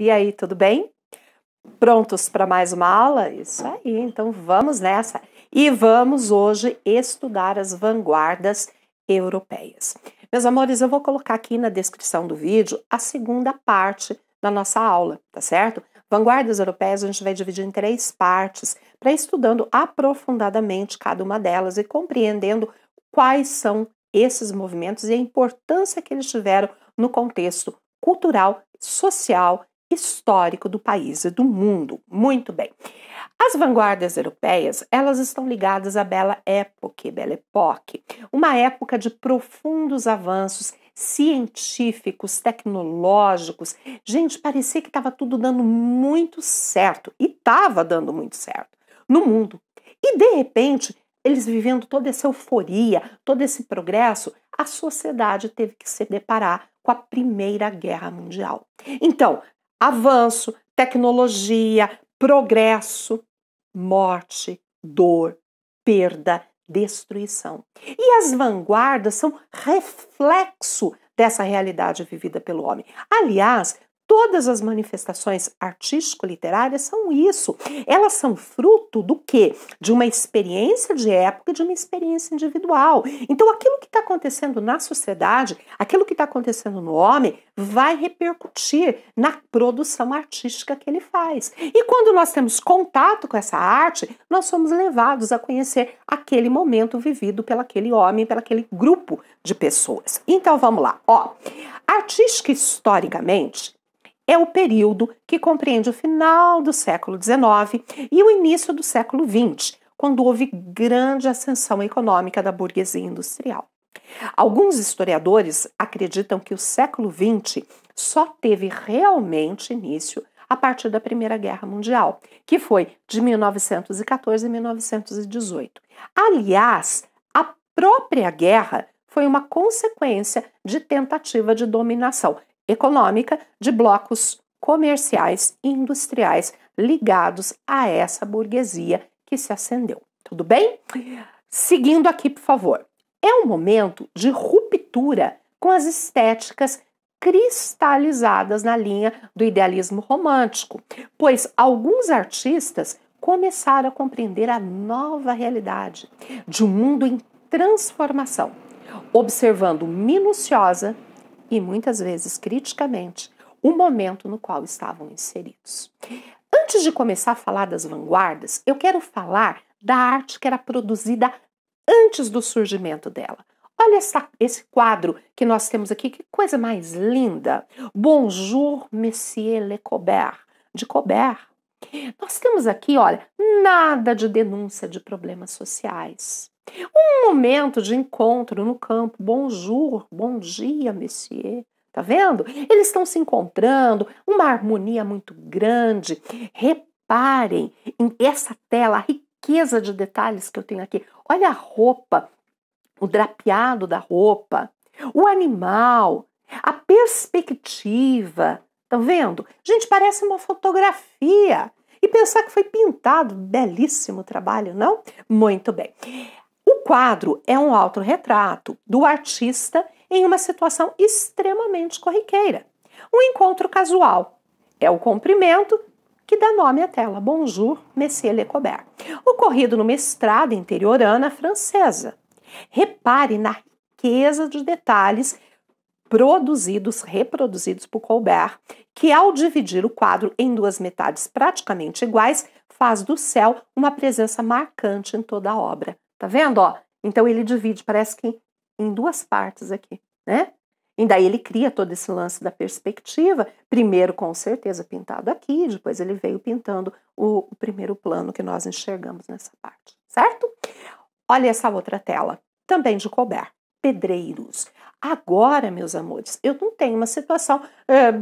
E aí, tudo bem? Prontos para mais uma aula? Isso aí, então vamos nessa. E vamos hoje estudar as vanguardas europeias. Meus amores, eu vou colocar aqui na descrição do vídeo a segunda parte da nossa aula, tá certo? Vanguardas europeias a gente vai dividir em três partes, para estudando aprofundadamente cada uma delas e compreendendo quais são esses movimentos e a importância que eles tiveram no contexto cultural, social histórico do país e do mundo. Muito bem. As vanguardas europeias, elas estão ligadas à Bela Époque, Belle Époque, uma época de profundos avanços científicos, tecnológicos. Gente, parecia que estava tudo dando muito certo e estava dando muito certo no mundo. E de repente, eles vivendo toda essa euforia, todo esse progresso, a sociedade teve que se deparar com a Primeira Guerra Mundial. Então, avanço, tecnologia, progresso, morte, dor, perda, destruição. E as vanguardas são reflexo dessa realidade vivida pelo homem. Aliás, Todas as manifestações artístico-literárias são isso. Elas são fruto do quê? De uma experiência de época e de uma experiência individual. Então, aquilo que está acontecendo na sociedade, aquilo que está acontecendo no homem, vai repercutir na produção artística que ele faz. E quando nós temos contato com essa arte, nós somos levados a conhecer aquele momento vivido aquele homem, aquele grupo de pessoas. Então, vamos lá. Ó, artística historicamente é o período que compreende o final do século XIX e o início do século XX, quando houve grande ascensão econômica da burguesia industrial. Alguns historiadores acreditam que o século XX só teve realmente início a partir da Primeira Guerra Mundial, que foi de 1914 a 1918. Aliás, a própria guerra foi uma consequência de tentativa de dominação econômica de blocos comerciais e industriais ligados a essa burguesia que se acendeu. Tudo bem? Seguindo aqui, por favor. É um momento de ruptura com as estéticas cristalizadas na linha do idealismo romântico, pois alguns artistas começaram a compreender a nova realidade de um mundo em transformação, observando minuciosa e muitas vezes criticamente o momento no qual estavam inseridos. Antes de começar a falar das vanguardas, eu quero falar da arte que era produzida antes do surgimento dela. Olha essa, esse quadro que nós temos aqui, que coisa mais linda! Bonjour, Monsieur Le Cobert, de Cobert. Nós temos aqui, olha, nada de denúncia de problemas sociais. Um momento de encontro no campo. Bonjour, bom dia, monsieur. Tá vendo? Eles estão se encontrando, uma harmonia muito grande. Reparem em essa tela, a riqueza de detalhes que eu tenho aqui. Olha a roupa, o drapeado da roupa, o animal, a perspectiva. Estão tá vendo? Gente, parece uma fotografia. E pensar que foi pintado, belíssimo trabalho, não? Muito bem quadro é um autorretrato do artista em uma situação extremamente corriqueira. Um encontro casual é o cumprimento que dá nome à tela Bonjour, Monsieur Lecobert, ocorrido numa estrada interiorana francesa. Repare na riqueza de detalhes produzidos, reproduzidos por Colbert, que ao dividir o quadro em duas metades praticamente iguais, faz do céu uma presença marcante em toda a obra. Tá vendo, ó? Então ele divide, parece que em duas partes aqui, né? E daí ele cria todo esse lance da perspectiva, primeiro com certeza pintado aqui, depois ele veio pintando o, o primeiro plano que nós enxergamos nessa parte, certo? Olha essa outra tela, também de Colbert, pedreiros. Agora, meus amores, eu não tenho uma situação é,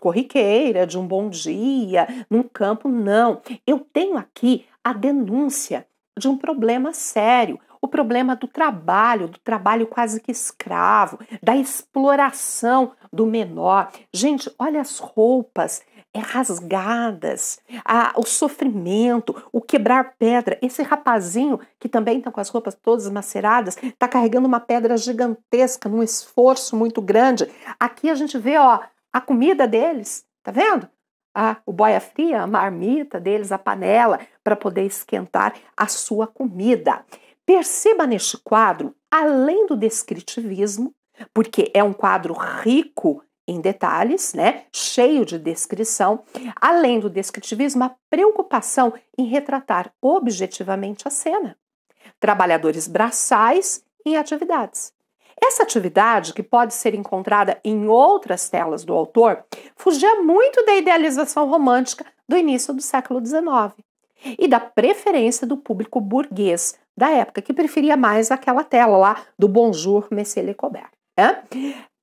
corriqueira, de um bom dia, num campo, não. Eu tenho aqui a denúncia de um problema sério, o problema do trabalho, do trabalho quase que escravo, da exploração do menor. Gente, olha as roupas é, rasgadas, a, o sofrimento, o quebrar pedra. Esse rapazinho, que também está com as roupas todas maceradas, está carregando uma pedra gigantesca, num esforço muito grande. Aqui a gente vê ó, a comida deles, tá vendo? a, o boia fria, a marmita deles, a panela, para poder esquentar a sua comida. Perceba neste quadro, além do descritivismo, porque é um quadro rico em detalhes, né? Cheio de descrição. Além do descritivismo, a preocupação em retratar objetivamente a cena. Trabalhadores braçais em atividades. Essa atividade, que pode ser encontrada em outras telas do autor, fugia muito da idealização romântica do início do século XIX e da preferência do público burguês da época, que preferia mais aquela tela lá do Bonjour, Messier Le Colbert. Né?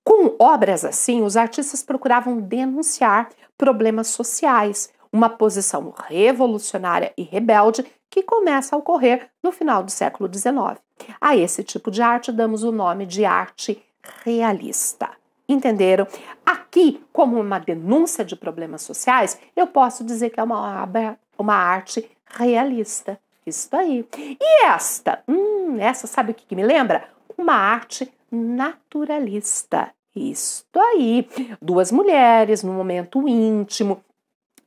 Com obras assim, os artistas procuravam denunciar problemas sociais, uma posição revolucionária e rebelde que começa a ocorrer no final do século XIX. A esse tipo de arte damos o nome de arte realista. Entenderam? Aqui, como uma denúncia de problemas sociais, eu posso dizer que é uma, uma arte realista. Isso aí. E esta? Hum, essa sabe o que, que me lembra? Uma arte naturalista. Isso aí. Duas mulheres no momento íntimo,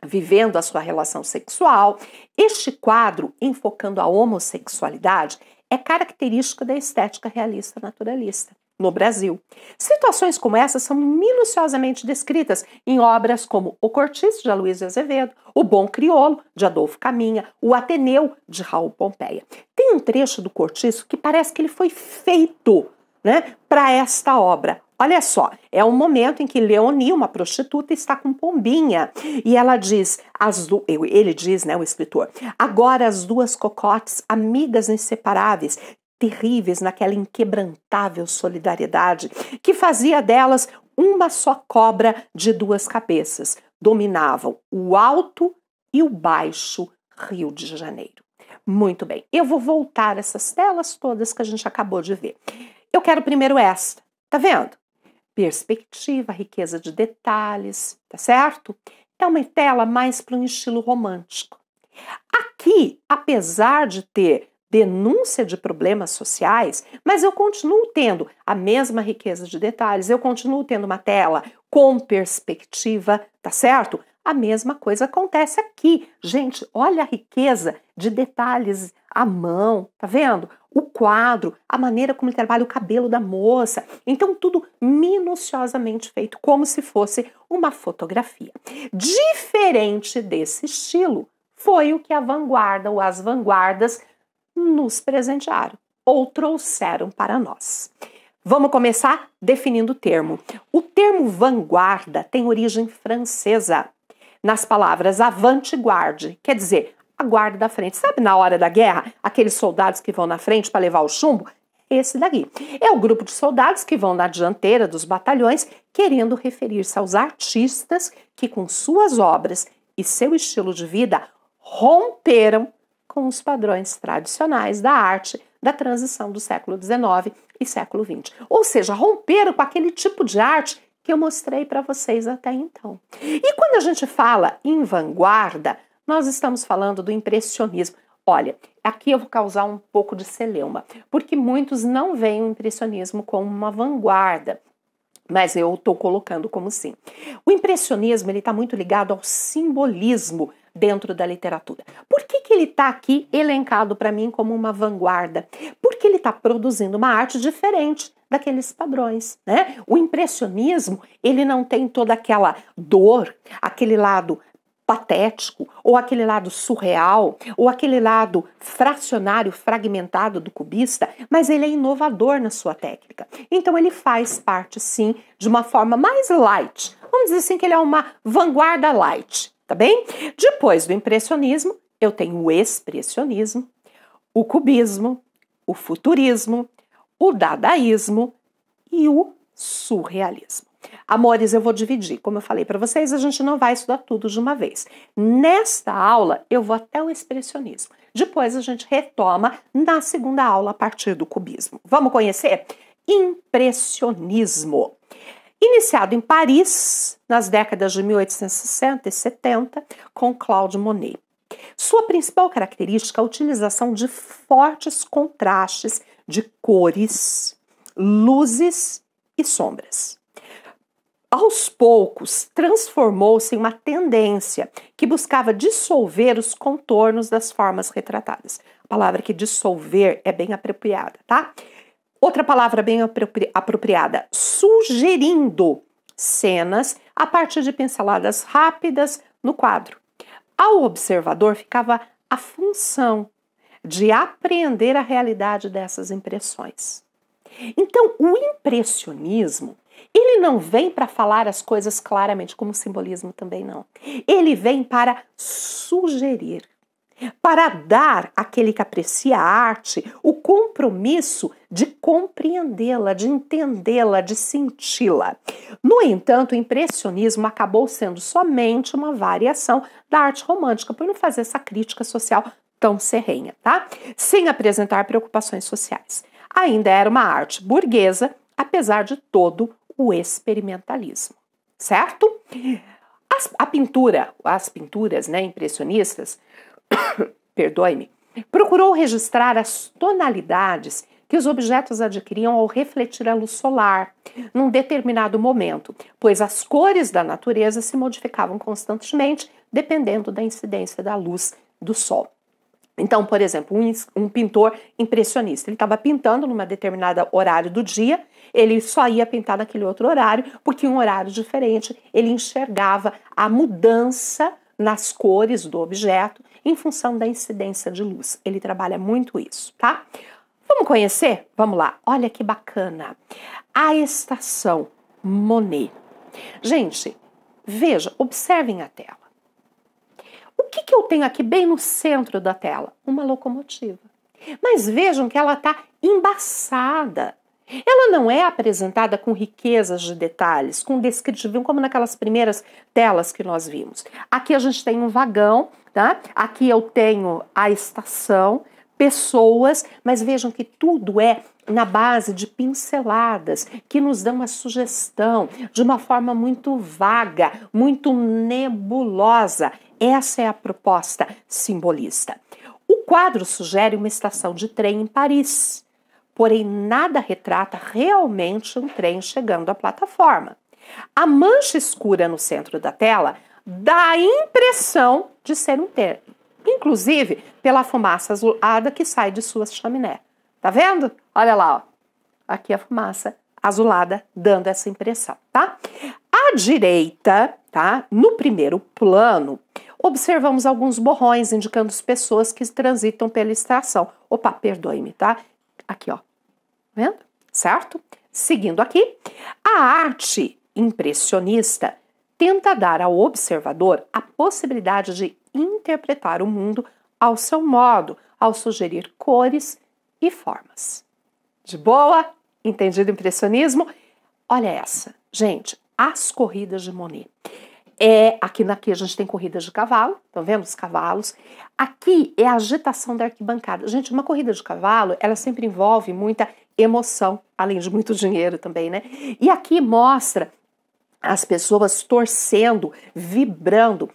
vivendo a sua relação sexual. Este quadro, enfocando a homossexualidade, é característico da estética realista naturalista no Brasil. Situações como essa são minuciosamente descritas em obras como O Cortiço, de Aloysio Azevedo, O Bom Criolo, de Adolfo Caminha, O Ateneu, de Raul Pompeia. Tem um trecho do Cortiço que parece que ele foi feito né, para esta obra. Olha só, é o um momento em que Leoni, uma prostituta, está com Pombinha e ela diz, du... ele diz, né, o escritor, agora as duas cocotes, amigas inseparáveis, terríveis naquela inquebrantável solidariedade que fazia delas uma só cobra de duas cabeças, dominavam o alto e o baixo Rio de Janeiro. Muito bem, eu vou voltar essas telas todas que a gente acabou de ver. Eu quero primeiro esta, tá vendo? perspectiva, riqueza de detalhes, tá certo? É uma tela mais para um estilo romântico. Aqui, apesar de ter denúncia de problemas sociais, mas eu continuo tendo a mesma riqueza de detalhes, eu continuo tendo uma tela com perspectiva, tá certo? A mesma coisa acontece aqui. Gente, olha a riqueza de detalhes a mão, tá vendo? O quadro, a maneira como ele trabalha o cabelo da moça. Então, tudo minuciosamente feito, como se fosse uma fotografia. Diferente desse estilo, foi o que a vanguarda ou as vanguardas nos presentearam ou trouxeram para nós. Vamos começar definindo o termo. O termo vanguarda tem origem francesa. Nas palavras avant-garde, quer dizer, a guarda da frente. Sabe na hora da guerra, aqueles soldados que vão na frente para levar o chumbo? Esse daqui. É o grupo de soldados que vão na dianteira dos batalhões, querendo referir-se aos artistas que, com suas obras e seu estilo de vida, romperam com os padrões tradicionais da arte da transição do século XIX e século XX. Ou seja, romperam com aquele tipo de arte que eu mostrei para vocês até então. E quando a gente fala em vanguarda, nós estamos falando do impressionismo. Olha, aqui eu vou causar um pouco de celeuma, porque muitos não veem o impressionismo como uma vanguarda, mas eu estou colocando como sim. O impressionismo ele está muito ligado ao simbolismo, dentro da literatura. Por que, que ele está aqui elencado para mim como uma vanguarda? Porque ele está produzindo uma arte diferente daqueles padrões, né? O impressionismo, ele não tem toda aquela dor, aquele lado patético, ou aquele lado surreal, ou aquele lado fracionário, fragmentado do cubista, mas ele é inovador na sua técnica. Então ele faz parte, sim, de uma forma mais light. Vamos dizer assim que ele é uma vanguarda light, tá bem? Depois do impressionismo, eu tenho o expressionismo, o cubismo, o futurismo, o dadaísmo e o surrealismo. Amores, eu vou dividir. Como eu falei para vocês, a gente não vai estudar tudo de uma vez. Nesta aula, eu vou até o expressionismo. Depois a gente retoma na segunda aula a partir do cubismo. Vamos conhecer? Impressionismo iniciado em Paris nas décadas de 1860 e 70 com Claude Monet. Sua principal característica é a utilização de fortes contrastes de cores, luzes e sombras. Aos poucos, transformou-se em uma tendência que buscava dissolver os contornos das formas retratadas. A palavra que dissolver é bem apropriada, tá? Outra palavra bem apropri apropriada, sugerindo cenas a partir de pinceladas rápidas no quadro. Ao observador ficava a função de apreender a realidade dessas impressões. Então, o impressionismo, ele não vem para falar as coisas claramente, como o simbolismo também não. Ele vem para sugerir para dar àquele que aprecia a arte o compromisso de compreendê-la, de entendê-la, de senti-la. No entanto, o impressionismo acabou sendo somente uma variação da arte romântica, por não fazer essa crítica social tão serrenha, tá? Sem apresentar preocupações sociais. Ainda era uma arte burguesa, apesar de todo o experimentalismo, certo? As, a pintura, as pinturas né, impressionistas, perdoe-me, procurou registrar as tonalidades que os objetos adquiriam ao refletir a luz solar num determinado momento, pois as cores da natureza se modificavam constantemente dependendo da incidência da luz do sol. Então, por exemplo, um, um pintor impressionista, ele estava pintando numa determinada horário do dia, ele só ia pintar naquele outro horário, porque em um horário diferente ele enxergava a mudança nas cores do objeto em função da incidência de luz. Ele trabalha muito isso, tá? Vamos conhecer? Vamos lá. Olha que bacana. A estação Monet. Gente, veja, observem a tela. O que, que eu tenho aqui bem no centro da tela? Uma locomotiva. Mas vejam que ela está embaçada. Ela não é apresentada com riquezas de detalhes, com descritivo, como naquelas primeiras telas que nós vimos. Aqui a gente tem um vagão, tá? aqui eu tenho a estação, pessoas, mas vejam que tudo é na base de pinceladas que nos dão a sugestão de uma forma muito vaga, muito nebulosa. Essa é a proposta simbolista. O quadro sugere uma estação de trem em Paris porém nada retrata realmente um trem chegando à plataforma. A mancha escura no centro da tela dá a impressão de ser um trem, inclusive pela fumaça azulada que sai de sua chaminé. Tá vendo? Olha lá, ó. Aqui a fumaça azulada dando essa impressão, tá? À direita, tá? No primeiro plano, observamos alguns borrões indicando as pessoas que transitam pela estação. Opa, perdoe-me, tá? Aqui, ó, vendo? Certo? Seguindo aqui, a arte impressionista tenta dar ao observador a possibilidade de interpretar o mundo ao seu modo, ao sugerir cores e formas. De boa? Entendido impressionismo? Olha essa, gente, as corridas de Monet. É, aqui naqui a gente tem corridas de cavalo, estão vendo os cavalos? Aqui é a agitação da arquibancada. Gente, uma corrida de cavalo, ela sempre envolve muita emoção, além de muito dinheiro também, né? E aqui mostra as pessoas torcendo, vibrando.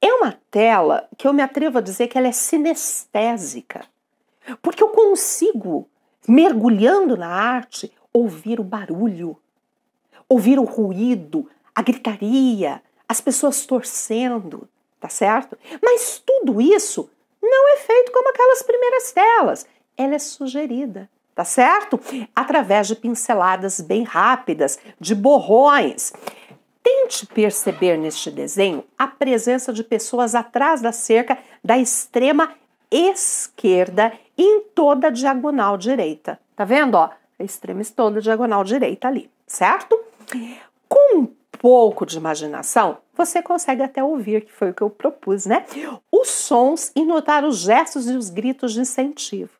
É uma tela que eu me atrevo a dizer que ela é sinestésica, porque eu consigo, mergulhando na arte, ouvir o barulho, ouvir o ruído, a gritaria, as pessoas torcendo, tá certo? Mas tudo isso não é feito como aquelas primeiras telas, ela é sugerida tá certo? Através de pinceladas bem rápidas, de borrões. Tente perceber neste desenho a presença de pessoas atrás da cerca da extrema esquerda em toda a diagonal direita. Tá vendo, ó? A extrema toda a diagonal direita ali, certo? Com um pouco de imaginação, você consegue até ouvir, que foi o que eu propus, né? Os sons e notar os gestos e os gritos de incentivo.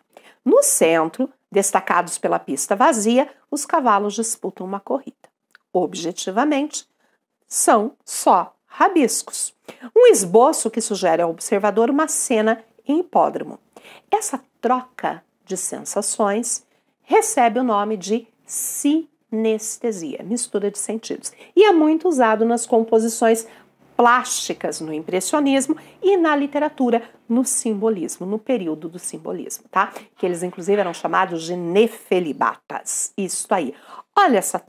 No centro, Destacados pela pista vazia, os cavalos disputam uma corrida. Objetivamente, são só rabiscos. Um esboço que sugere ao observador uma cena em hipódromo. Essa troca de sensações recebe o nome de sinestesia, mistura de sentidos, e é muito usado nas composições plásticas no impressionismo e na literatura no simbolismo, no período do simbolismo, tá? Que eles inclusive eram chamados de nefelibatas. Isso aí. Olha essa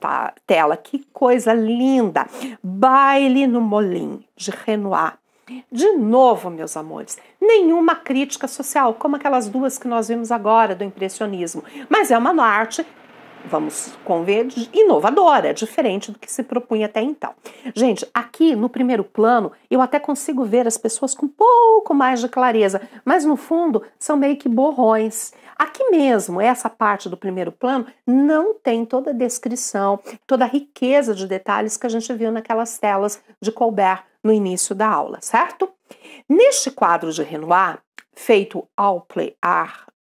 tela, que coisa linda! Baile no Molim, de Renoir. De novo, meus amores, nenhuma crítica social, como aquelas duas que nós vimos agora do impressionismo, mas é uma arte vamos convir, inovadora, é diferente do que se propunha até então. Gente, aqui no primeiro plano, eu até consigo ver as pessoas com um pouco mais de clareza, mas no fundo são meio que borrões. Aqui mesmo, essa parte do primeiro plano não tem toda a descrição, toda a riqueza de detalhes que a gente viu naquelas telas de Colbert no início da aula, certo? Neste quadro de Renoir, feito ao play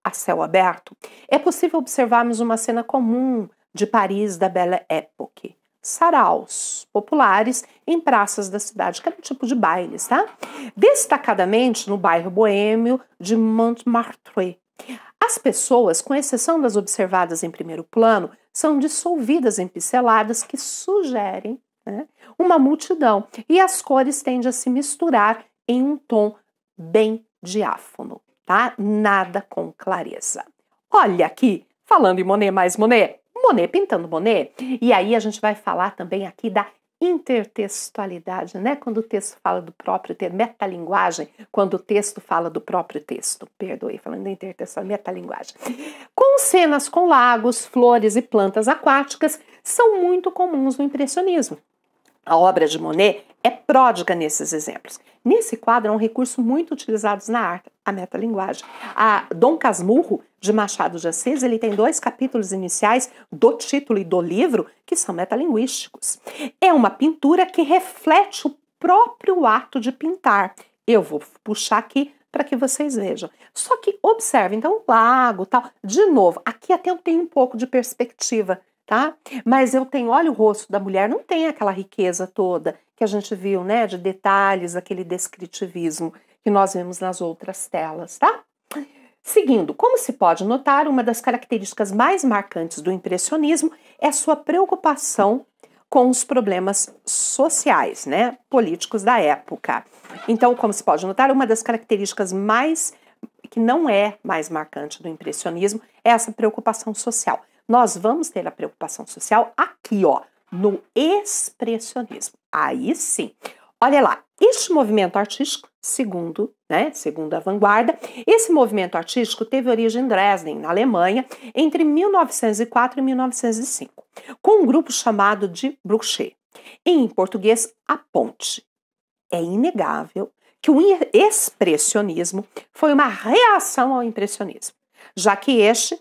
a céu aberto, é possível observarmos uma cena comum de Paris da Belle Époque. Saraus populares em praças da cidade, que era é um tipo de bailes, tá? Destacadamente no bairro boêmio de Montmartre. As pessoas, com exceção das observadas em primeiro plano, são dissolvidas em pinceladas que sugerem né, uma multidão e as cores tendem a se misturar em um tom bem diáfano tá? Nada com clareza. Olha aqui, falando em Monet mais Monet, Monet pintando Monet. E aí a gente vai falar também aqui da intertextualidade, né? Quando o texto fala do próprio texto, metalinguagem, quando o texto fala do próprio texto. Perdoe, falando em intertextualidade, metalinguagem. Com cenas com lagos, flores e plantas aquáticas são muito comuns no impressionismo. A obra de Monet é pródiga nesses exemplos. Nesse quadro é um recurso muito utilizado na arte, a metalinguagem. A Dom Casmurro, de Machado de Assis, ele tem dois capítulos iniciais do título e do livro que são metalinguísticos. É uma pintura que reflete o próprio ato de pintar. Eu vou puxar aqui para que vocês vejam. Só que observe, então, o lago, tal. De novo, aqui até eu tenho um pouco de perspectiva tá? Mas eu tenho, olha o rosto da mulher, não tem aquela riqueza toda que a gente viu, né, de detalhes, aquele descritivismo que nós vemos nas outras telas, tá? Seguindo, como se pode notar, uma das características mais marcantes do impressionismo é sua preocupação com os problemas sociais, né, políticos da época. Então, como se pode notar, uma das características mais que não é mais marcante do impressionismo é essa preocupação social nós vamos ter a preocupação social aqui, ó, no expressionismo. Aí sim. Olha lá, este movimento artístico, segundo, né, segundo a vanguarda, esse movimento artístico teve origem em Dresden, na Alemanha, entre 1904 e 1905, com um grupo chamado de Bruxelles, em português, A Ponte. É inegável que o expressionismo foi uma reação ao impressionismo, já que este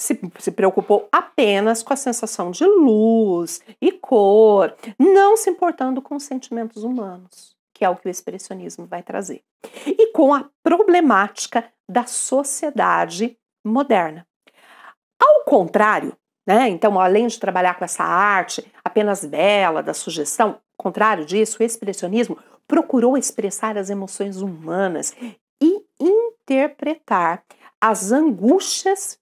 se, se preocupou apenas com a sensação de luz e cor, não se importando com os sentimentos humanos, que é o que o expressionismo vai trazer, e com a problemática da sociedade moderna. Ao contrário, né, então, além de trabalhar com essa arte apenas bela, da sugestão, contrário disso, o expressionismo procurou expressar as emoções humanas e interpretar as angústias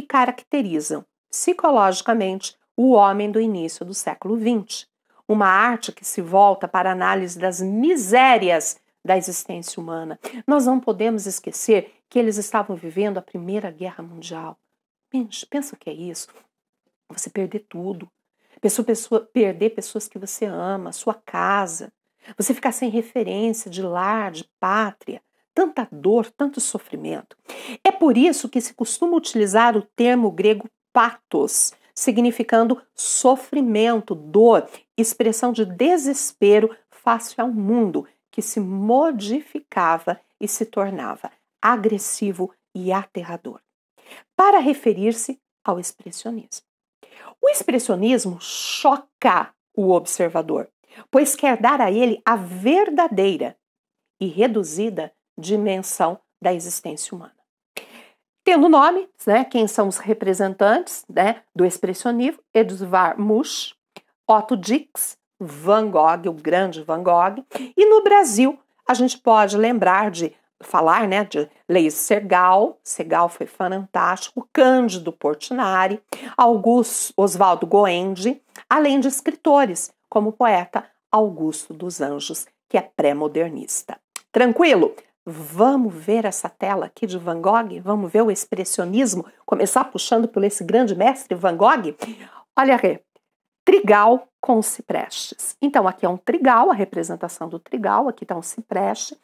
que caracterizam psicologicamente o homem do início do século XX, uma arte que se volta para a análise das misérias da existência humana. Nós não podemos esquecer que eles estavam vivendo a Primeira Guerra Mundial. Pensa o que é isso? Você perder tudo. Pessoa, pessoa, perder pessoas que você ama, sua casa. Você ficar sem referência de lar, de pátria tanta dor, tanto sofrimento. É por isso que se costuma utilizar o termo grego patos, significando sofrimento, dor, expressão de desespero face ao mundo que se modificava e se tornava agressivo e aterrador. Para referir-se ao expressionismo. O expressionismo choca o observador, pois quer dar a ele a verdadeira e reduzida dimensão da existência humana. Tendo nome, né, quem são os representantes né, do expressionismo? Edvard Munch, Otto Dix, Van Gogh, o grande Van Gogh. E no Brasil, a gente pode lembrar de falar né, de Leis Segal, Segal foi fantástico, Cândido Portinari, Augusto Oswaldo Goende, além de escritores como o poeta Augusto dos Anjos, que é pré-modernista. Tranquilo? Vamos ver essa tela aqui de Van Gogh? Vamos ver o expressionismo? Começar puxando por esse grande mestre Van Gogh? Olha aqui, trigal com ciprestes. Então, aqui é um trigal, a representação do trigal, aqui está um cipreste.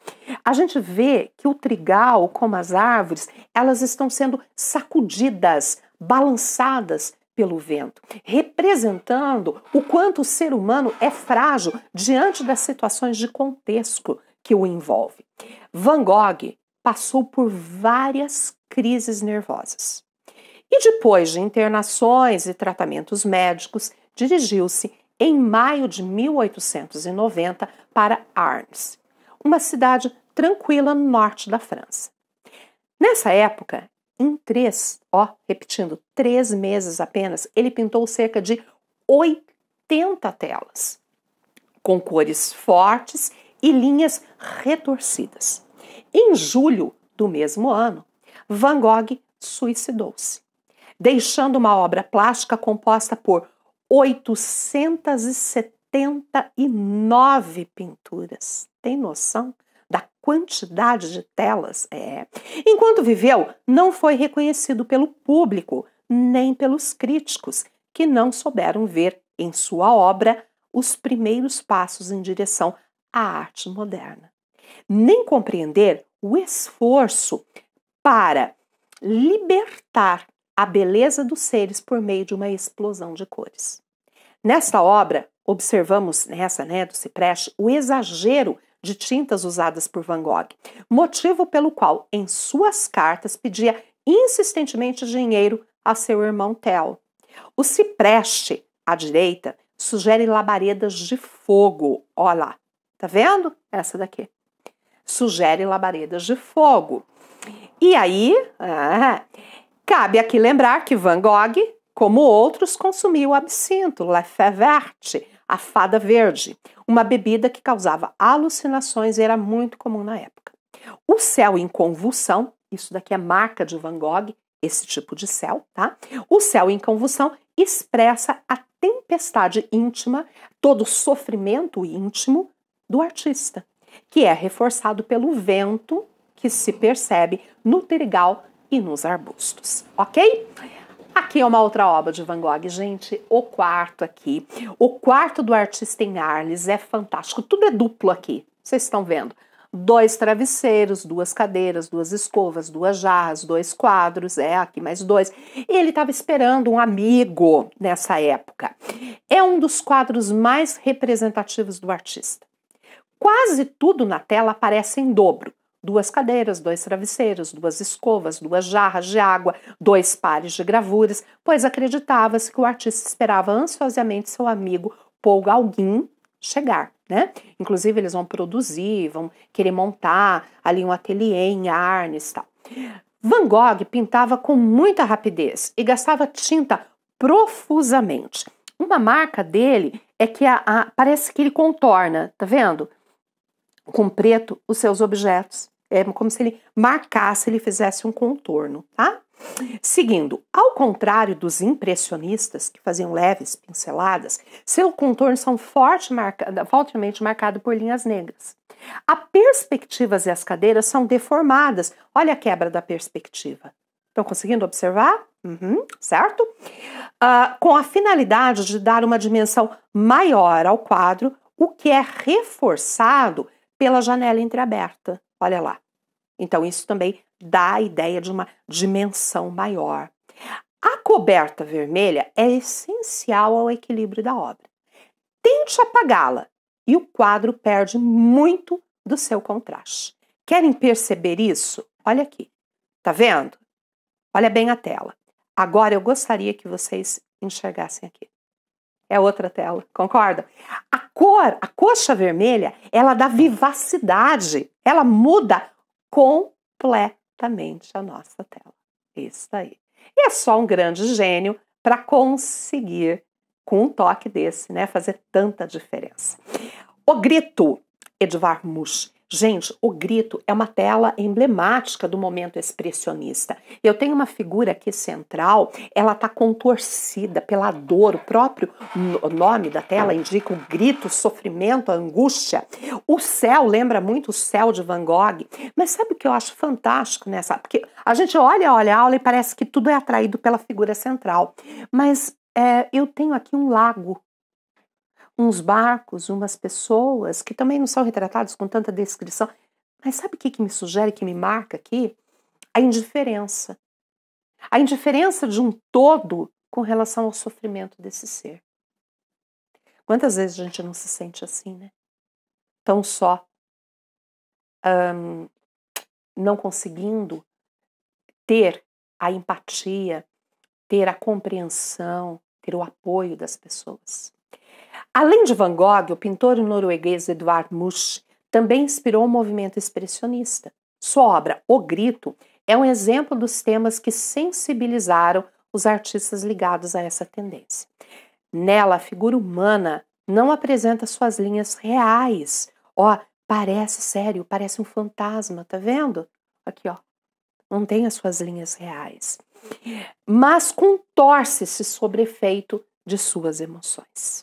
A gente vê que o trigal, como as árvores, elas estão sendo sacudidas, balançadas pelo vento, representando o quanto o ser humano é frágil diante das situações de contexto, que o envolve. Van Gogh passou por várias crises nervosas. E depois de internações e tratamentos médicos, dirigiu-se em maio de 1890 para Arns, uma cidade tranquila no norte da França. Nessa época, em três, ó, repetindo, três meses apenas, ele pintou cerca de 80 telas, com cores fortes e linhas retorcidas. Em julho do mesmo ano, Van Gogh suicidou-se, deixando uma obra plástica composta por 879 pinturas. Tem noção da quantidade de telas? É. Enquanto viveu, não foi reconhecido pelo público nem pelos críticos, que não souberam ver em sua obra os primeiros passos em direção a arte moderna, nem compreender o esforço para libertar a beleza dos seres por meio de uma explosão de cores. Nesta obra, observamos nessa né, do Cipreste o exagero de tintas usadas por Van Gogh, motivo pelo qual, em suas cartas, pedia insistentemente dinheiro a seu irmão Theo. O cipreste, à direita, sugere labaredas de fogo, olha lá, Tá vendo? Essa daqui. Sugere labaredas de fogo. E aí, ah, cabe aqui lembrar que Van Gogh, como outros, consumiu absinto, Verte, a fada verde, uma bebida que causava alucinações e era muito comum na época. O céu em convulsão, isso daqui é marca de Van Gogh, esse tipo de céu, tá? O céu em convulsão expressa a tempestade íntima, todo sofrimento íntimo do artista, que é reforçado pelo vento que se percebe no terigal e nos arbustos, ok? Aqui é uma outra obra de Van Gogh, gente. O quarto aqui. O quarto do artista em Arles é fantástico. Tudo é duplo aqui. Vocês estão vendo? Dois travesseiros, duas cadeiras, duas escovas, duas jarras, dois quadros. É, aqui mais dois. Ele estava esperando um amigo nessa época. É um dos quadros mais representativos do artista. Quase tudo na tela aparece em dobro. Duas cadeiras, dois travesseiros, duas escovas, duas jarras de água, dois pares de gravuras, pois acreditava-se que o artista esperava ansiosamente seu amigo Paul Gauguin chegar, né? Inclusive eles vão produzir, vão querer montar ali um ateliê em Arnes e tal. Van Gogh pintava com muita rapidez e gastava tinta profusamente. Uma marca dele é que a, a, parece que ele contorna, tá vendo? com preto os seus objetos. É como se ele marcasse, ele fizesse um contorno, tá? Seguindo, ao contrário dos impressionistas, que faziam leves pinceladas, seu contorno são forte marca, fortemente marcado por linhas negras. A perspectivas e as cadeiras são deformadas. Olha a quebra da perspectiva. Estão conseguindo observar? Uhum, certo? Uh, com a finalidade de dar uma dimensão maior ao quadro, o que é reforçado pela janela entreaberta. Olha lá. Então, isso também dá a ideia de uma dimensão maior. A coberta vermelha é essencial ao equilíbrio da obra. Tente apagá-la e o quadro perde muito do seu contraste. Querem perceber isso? Olha aqui. Tá vendo? Olha bem a tela. Agora eu gostaria que vocês enxergassem aqui é outra tela, concorda? A cor, a coxa vermelha, ela dá vivacidade, ela muda completamente a nossa tela. Isso aí. E é só um grande gênio para conseguir, com um toque desse, né, fazer tanta diferença. O grito, Edvard Musch, Gente, o grito é uma tela emblemática do momento expressionista. Eu tenho uma figura aqui central, ela está contorcida pela dor, o próprio nome da tela indica o grito, o sofrimento, a angústia. O céu lembra muito o céu de Van Gogh, mas sabe o que eu acho fantástico nessa? Porque a gente olha, olha a aula e parece que tudo é atraído pela figura central, mas é, eu tenho aqui um lago uns barcos, umas pessoas que também não são retratados com tanta descrição. Mas sabe o que, que me sugere, que me marca aqui? A indiferença. A indiferença de um todo com relação ao sofrimento desse ser. Quantas vezes a gente não se sente assim, né? Tão só, um, não conseguindo ter a empatia, ter a compreensão, ter o apoio das pessoas. Além de Van Gogh, o pintor norueguês Edvard Munch também inspirou o movimento expressionista. Sua obra O Grito é um exemplo dos temas que sensibilizaram os artistas ligados a essa tendência. Nela, a figura humana não apresenta suas linhas reais. Ó, parece sério, parece um fantasma, tá vendo? Aqui, ó. Não tem as suas linhas reais. Mas contorce-se sobre efeito de suas emoções.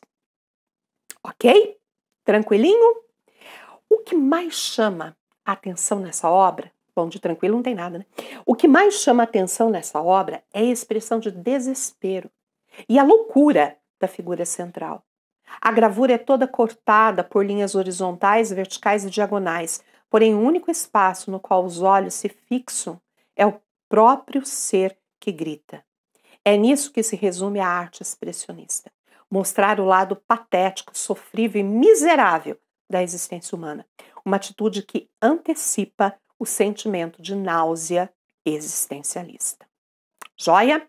Ok? Tranquilinho? O que mais chama a atenção nessa obra? Bom, de tranquilo não tem nada, né? O que mais chama a atenção nessa obra é a expressão de desespero e a loucura da figura central. A gravura é toda cortada por linhas horizontais, verticais e diagonais, porém o único espaço no qual os olhos se fixam é o próprio ser que grita. É nisso que se resume a arte expressionista mostrar o lado patético, sofrível e miserável da existência humana. Uma atitude que antecipa o sentimento de náusea existencialista. Joia?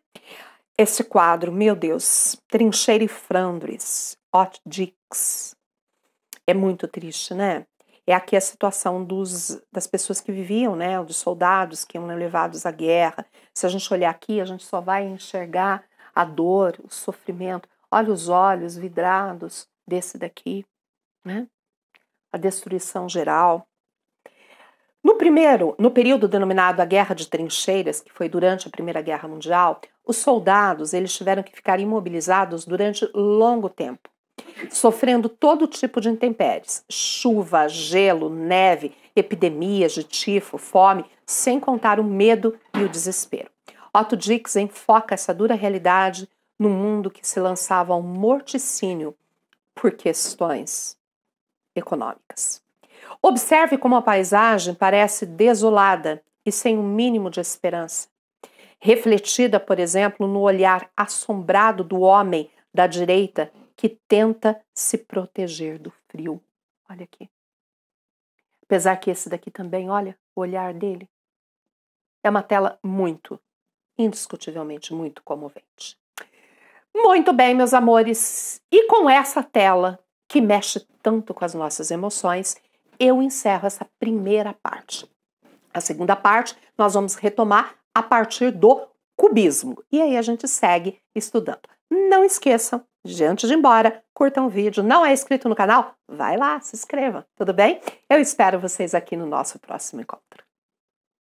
Esse quadro, meu Deus, Trincheira e Frandres, Hot Dicks. É muito triste, né? É aqui a situação dos, das pessoas que viviam, né? Dos soldados que eram levados à guerra. Se a gente olhar aqui, a gente só vai enxergar a dor, o sofrimento, Olha os olhos vidrados desse daqui, né? A destruição geral. No primeiro, no período denominado a Guerra de Trincheiras, que foi durante a Primeira Guerra Mundial, os soldados eles tiveram que ficar imobilizados durante longo tempo, sofrendo todo tipo de intempéries: chuva, gelo, neve, epidemias de tifo, fome, sem contar o medo e o desespero. Otto Dix enfoca essa dura realidade no mundo que se lançava ao morticínio por questões econômicas. Observe como a paisagem parece desolada e sem o um mínimo de esperança. Refletida, por exemplo, no olhar assombrado do homem da direita que tenta se proteger do frio. Olha aqui. Apesar que esse daqui também, olha o olhar dele. É uma tela muito, indiscutivelmente muito comovente. Muito bem, meus amores, e com essa tela que mexe tanto com as nossas emoções, eu encerro essa primeira parte. A segunda parte nós vamos retomar a partir do cubismo. E aí a gente segue estudando. Não esqueçam, diante de embora, curtam o vídeo. Não é inscrito no canal? Vai lá, se inscreva, tudo bem? Eu espero vocês aqui no nosso próximo encontro.